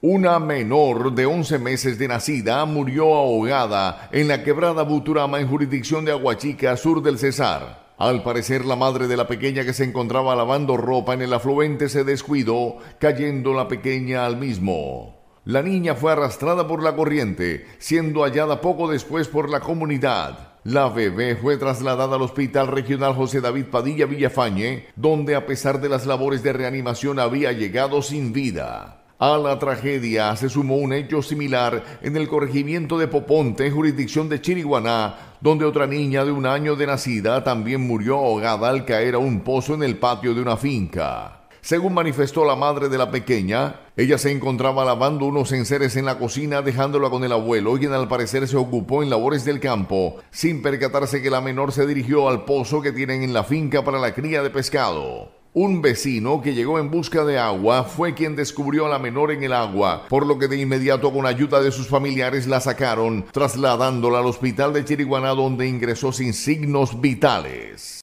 Una menor de 11 meses de nacida murió ahogada en la quebrada Buturama en jurisdicción de Aguachica, sur del Cesar. Al parecer, la madre de la pequeña que se encontraba lavando ropa en el afluente se descuidó, cayendo la pequeña al mismo. La niña fue arrastrada por la corriente, siendo hallada poco después por la comunidad. La bebé fue trasladada al Hospital Regional José David Padilla Villafañe, donde a pesar de las labores de reanimación había llegado sin vida. A la tragedia se sumó un hecho similar en el corregimiento de Poponte, jurisdicción de Chiriguaná, donde otra niña de un año de nacida también murió ahogada al caer a un pozo en el patio de una finca. Según manifestó la madre de la pequeña, ella se encontraba lavando unos enseres en la cocina dejándola con el abuelo, quien al parecer se ocupó en labores del campo, sin percatarse que la menor se dirigió al pozo que tienen en la finca para la cría de pescado. Un vecino que llegó en busca de agua fue quien descubrió a la menor en el agua, por lo que de inmediato con ayuda de sus familiares la sacaron, trasladándola al hospital de Chiriguaná donde ingresó sin signos vitales.